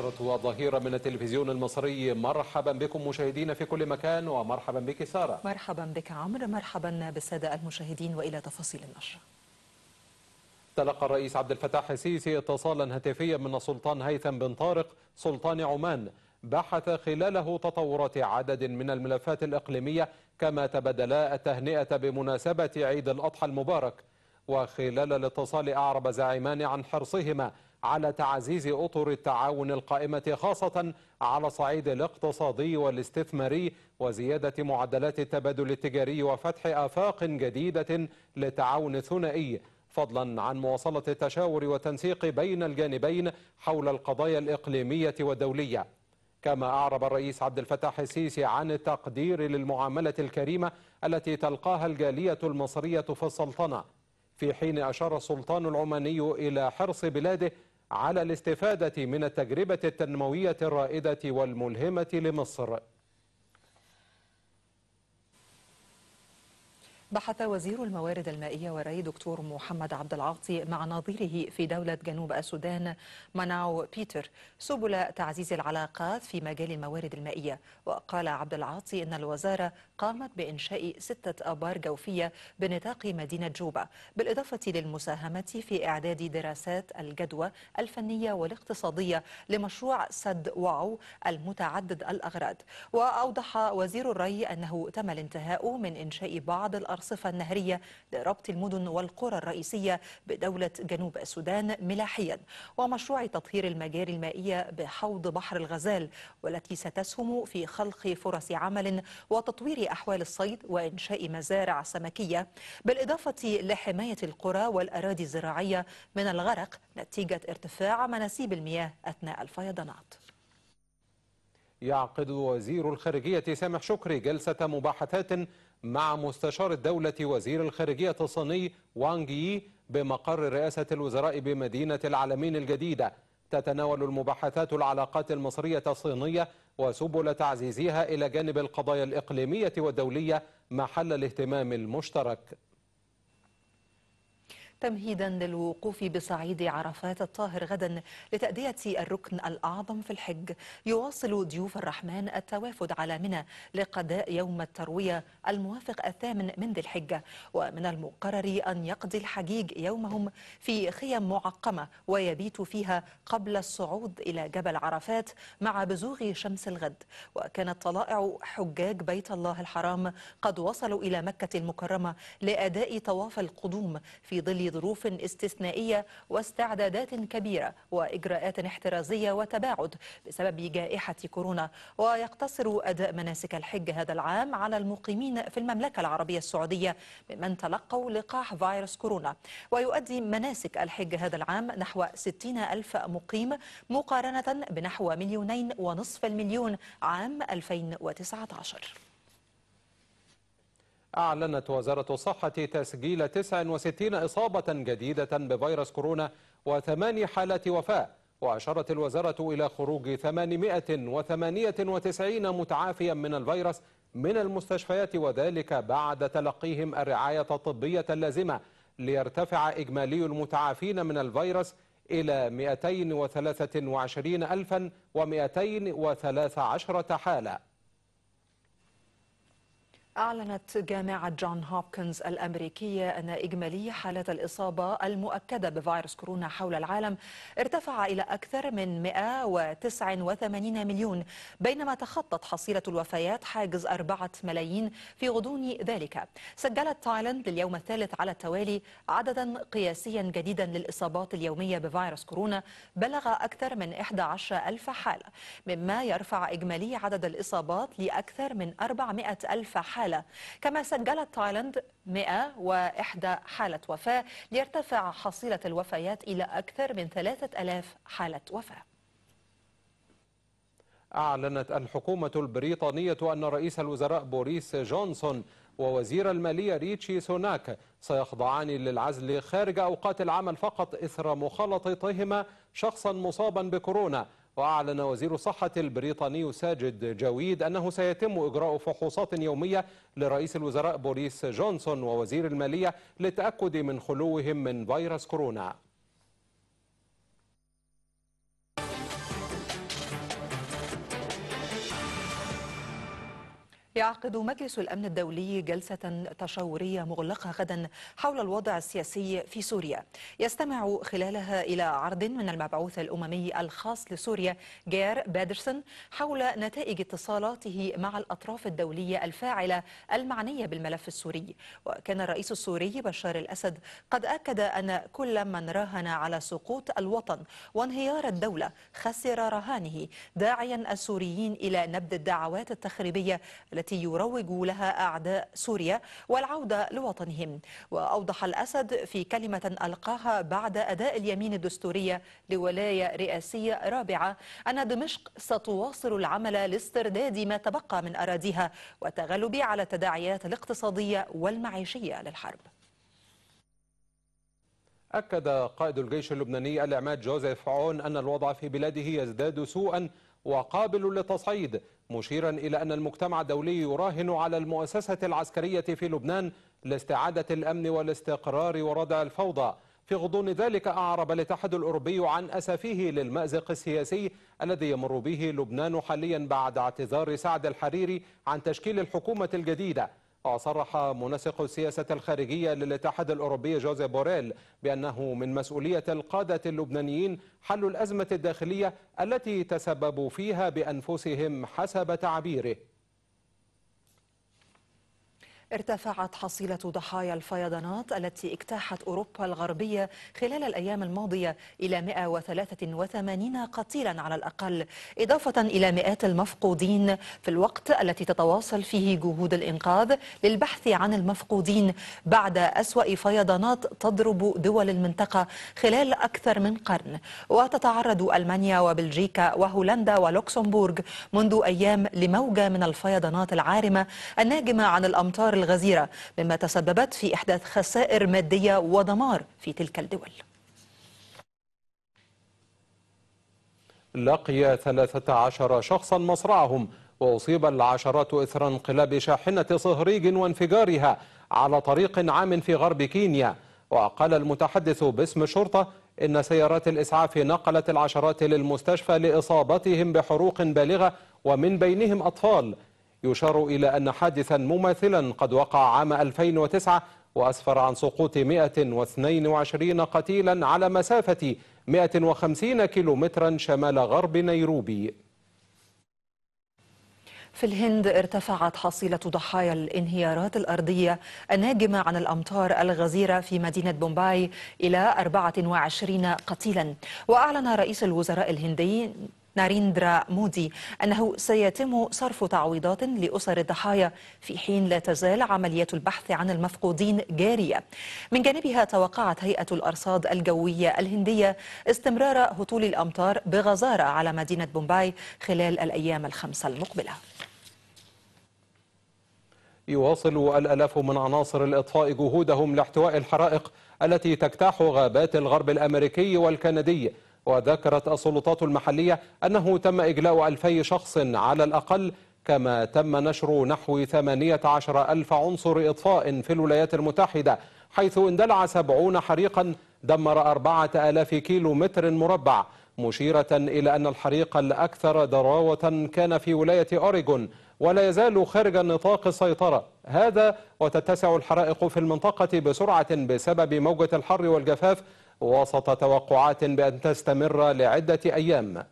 نشرة وظهيرة من التلفزيون المصري مرحبا بكم مشاهدينا في كل مكان ومرحبا بك سارة مرحبا بك عمرو مرحبا بالسادة المشاهدين وإلى تفاصيل النشر تلقى الرئيس عبد الفتاح السيسي اتصالا هاتفيا من السلطان هيثم بن طارق سلطان عمان بحث خلاله تطورات عدد من الملفات الإقليمية كما تبادلا التهنئة بمناسبة عيد الأضحى المبارك وخلال الاتصال أعرب زعيمان عن حرصهما على تعزيز أطر التعاون القائمة خاصة على الصعيد الاقتصادي والاستثماري وزيادة معدلات التبادل التجاري وفتح آفاق جديدة للتعاون الثنائي فضلا عن مواصلة التشاور والتنسيق بين الجانبين حول القضايا الإقليمية والدولية كما أعرب الرئيس عبد الفتاح السيسي عن التقدير للمعاملة الكريمة التي تلقاها الجالية المصرية في السلطنة في حين أشار السلطان العماني إلى حرص بلاده على الاستفادة من التجربة التنموية الرائدة والملهمة لمصر بحث وزير الموارد المائية وري دكتور محمد عبد العاطي مع ناظره في دولة جنوب السودان مناو بيتر سبل تعزيز العلاقات في مجال الموارد المائية وقال عبد العاطي أن الوزارة قامت بإنشاء ستة آبار جوفية بنطاق مدينة جوبا بالإضافة للمساهمة في إعداد دراسات الجدوى الفنية والاقتصادية لمشروع سد واو المتعدد الأغراض وأوضح وزير الري أنه تم الانتهاء من إنشاء بعض الأرصفة النهرية لربط المدن والقرى الرئيسية بدولة جنوب السودان ملاحيا ومشروع تطهير المجاري المائية بحوض بحر الغزال والتي ستسهم في خلق فرص عمل وتطوير أحوال الصيد وإنشاء مزارع سمكية بالإضافة لحماية القرى والأراضي الزراعية من الغرق نتيجة ارتفاع مناسيب المياه أثناء الفيضانات يعقد وزير الخارجية سامح شكري جلسة مباحثات مع مستشار الدولة وزير الخارجية الصيني وانج يي بمقر رئاسة الوزراء بمدينة العالمين الجديدة تتناول المباحثات العلاقات المصرية الصينية وسبل تعزيزها إلى جانب القضايا الإقليمية والدولية محل الاهتمام المشترك تمهيدا للوقوف بصعيد عرفات الطاهر غدا لتأدية الركن الأعظم في الحج يواصل ضيوف الرحمن التوافد على منى لقضاء يوم التروية الموافق الثامن من ذي الحجة ومن المقرر أن يقضي الحجيج يومهم في خيم معقمة ويبيت فيها قبل الصعود إلى جبل عرفات مع بزوغ شمس الغد وكانت طلائع حجاج بيت الله الحرام قد وصلوا إلى مكة المكرمة لأداء طواف القدوم في ظل بظروف استثنائية واستعدادات كبيرة وإجراءات احترازية وتباعد بسبب جائحة كورونا ويقتصر أداء مناسك الحج هذا العام على المقيمين في المملكة العربية السعودية ممن تلقوا لقاح فيروس كورونا ويؤدي مناسك الحج هذا العام نحو 60 ألف مقيم مقارنة بنحو مليونين ونصف المليون عام 2019 أعلنت وزارة الصحة تسجيل 69 إصابة جديدة بفيروس كورونا وثماني حالات وفاة وأشارت الوزارة إلى خروج 898 متعافيا من الفيروس من المستشفيات وذلك بعد تلقيهم الرعاية الطبية اللازمة ليرتفع إجمالي المتعافين من الفيروس إلى 223213 حالة أعلنت جامعة جون هوبكنز الأمريكية أن إجمالي حالات الإصابة المؤكدة بفيروس كورونا حول العالم ارتفع إلى أكثر من 189 مليون بينما تخطت حصيلة الوفيات حاجز 4 ملايين في غضون ذلك سجلت تايلاند لليوم الثالث على التوالي عددا قياسيا جديدا للإصابات اليومية بفيروس كورونا بلغ أكثر من 11 ألف حالة مما يرفع إجمالي عدد الإصابات لأكثر من 400 ألف حالة حالة كما سجلت تايلاند 101 حالة وفاة ليرتفع حصيلة الوفيات إلى أكثر من 3000 حالة وفاة أعلنت الحكومة البريطانية أن رئيس الوزراء بوريس جونسون ووزير المالية ريتشي سوناك سيخضعان للعزل خارج أوقات العمل فقط إثر مخالطتهما شخصا مصابا بكورونا وأعلن وزير الصحة البريطاني ساجد جاويد أنه سيتم إجراء فحوصات يومية لرئيس الوزراء بوريس جونسون ووزير المالية للتأكد من خلوهم من فيروس كورونا يعقد مجلس الأمن الدولي جلسة تشاورية مغلقة غدا حول الوضع السياسي في سوريا يستمع خلالها إلى عرض من المبعوث الأممي الخاص لسوريا جير بادرسون حول نتائج اتصالاته مع الأطراف الدولية الفاعلة المعنية بالملف السوري وكان الرئيس السوري بشار الأسد قد أكد أن كل من راهن على سقوط الوطن وانهيار الدولة خسر رهانه داعيا السوريين إلى نبذ الدعوات التخريبية التي التي يروج لها أعداء سوريا والعودة لوطنهم وأوضح الأسد في كلمة ألقاها بعد أداء اليمين الدستورية لولاية رئاسية رابعة أن دمشق ستواصل العمل لاسترداد ما تبقى من أراضيها والتغلب على التداعيات الاقتصادية والمعيشية للحرب أكد قائد الجيش اللبناني الإعماد جوزيف عون أن الوضع في بلاده يزداد سوءا وقابل للتصعيد مشيرا إلى أن المجتمع الدولي يراهن على المؤسسة العسكرية في لبنان لاستعادة الأمن والاستقرار وردع الفوضى في غضون ذلك أعرب الاتحاد الأوروبي عن أسفه للمأزق السياسي الذي يمر به لبنان حاليا بعد اعتذار سعد الحريري عن تشكيل الحكومة الجديدة وصرح منسق السياسة الخارجية للاتحاد الأوروبي جوزيف بوريل بأنه من مسؤولية القادة اللبنانيين حل الأزمة الداخلية التي تسببوا فيها بأنفسهم حسب تعبيره ارتفعت حصيلة ضحايا الفيضانات التي اجتاحت أوروبا الغربية خلال الأيام الماضية إلى 183 قتيلا على الأقل إضافة إلى مئات المفقودين في الوقت التي تتواصل فيه جهود الإنقاذ للبحث عن المفقودين بعد أسوأ فيضانات تضرب دول المنطقة خلال أكثر من قرن وتتعرض ألمانيا وبلجيكا وهولندا ولوكسمبورغ منذ أيام لموجة من الفيضانات العارمة الناجمة عن الأمطار الغزيرة مما تسببت في إحداث خسائر مادية ودمار في تلك الدول لقي 13 شخصا مصرعهم وأصيب العشرات إثر انقلاب شاحنة صهريج وانفجارها على طريق عام في غرب كينيا وقال المتحدث باسم الشرطة إن سيارات الإسعاف نقلت العشرات للمستشفى لإصابتهم بحروق بالغة ومن بينهم أطفال يشار إلى أن حادثا مماثلا قد وقع عام 2009 وأسفر عن سقوط 122 قتيلا على مسافة 150 كيلومترا شمال غرب نيروبي في الهند ارتفعت حصيلة ضحايا الانهيارات الأرضية الناجمة عن الأمطار الغزيرة في مدينة بومباي إلى 24 قتيلا وأعلن رئيس الوزراء الهندي ناريندرا مودي أنه سيتم صرف تعويضات لأسر الضحايا في حين لا تزال عمليات البحث عن المفقودين جارية من جانبها توقعت هيئة الأرصاد الجوية الهندية استمرار هطول الأمطار بغزارة على مدينة بومباي خلال الأيام الخمسة المقبلة يواصل الألاف من عناصر الإطفاء جهودهم لاحتواء الحرائق التي تجتاح غابات الغرب الأمريكي والكندي وذكرت السلطات المحلية أنه تم إجلاء ألفي شخص على الأقل كما تم نشر نحو 18 ألف عنصر إطفاء في الولايات المتحدة حيث اندلع سبعون حريقا دمر أربعة آلاف كيلو متر مربع مشيرة إلى أن الحريق الأكثر ضراوة كان في ولاية أوريغون ولا يزال خارج نطاق السيطرة هذا وتتسع الحرائق في المنطقة بسرعة بسبب موجة الحر والجفاف وسط توقعات بأن تستمر لعدة أيام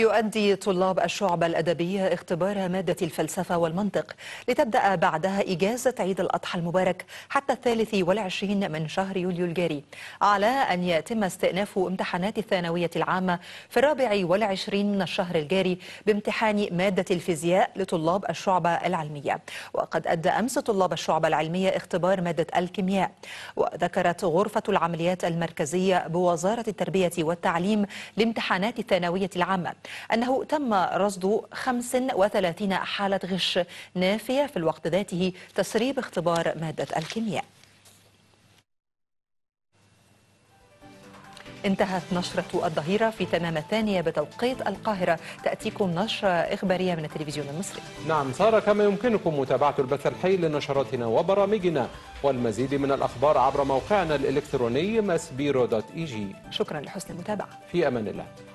يؤدي طلاب الشعب الأدبية اختبار مادة الفلسفة والمنطق لتبدأ بعدها إجازة عيد الأضحى المبارك حتى الثالث والعشرين من شهر يوليو الجاري على أن يتم استئناف امتحانات الثانوية العامة في الرابع والعشرين من الشهر الجاري بامتحان مادة الفيزياء لطلاب الشعبة العلمية وقد أدى أمس طلاب الشعبة العلمية اختبار مادة الكيمياء وذكرت غرفة العمليات المركزية بوزارة التربية والتعليم لامتحانات الثانوية العامة أنه تم رصد 35 حالة غش نافية في الوقت ذاته تسريب اختبار مادة الكيمياء انتهت نشرة الظهيرة في تمام الثانية بتوقيت القاهرة تأتيكم نشرة إخبارية من التلفزيون المصري نعم سارة كما يمكنكم متابعة البث الحي لنشراتنا وبرامجنا والمزيد من الأخبار عبر موقعنا الإلكتروني دوت إي جي شكرا لحسن المتابعة في أمان الله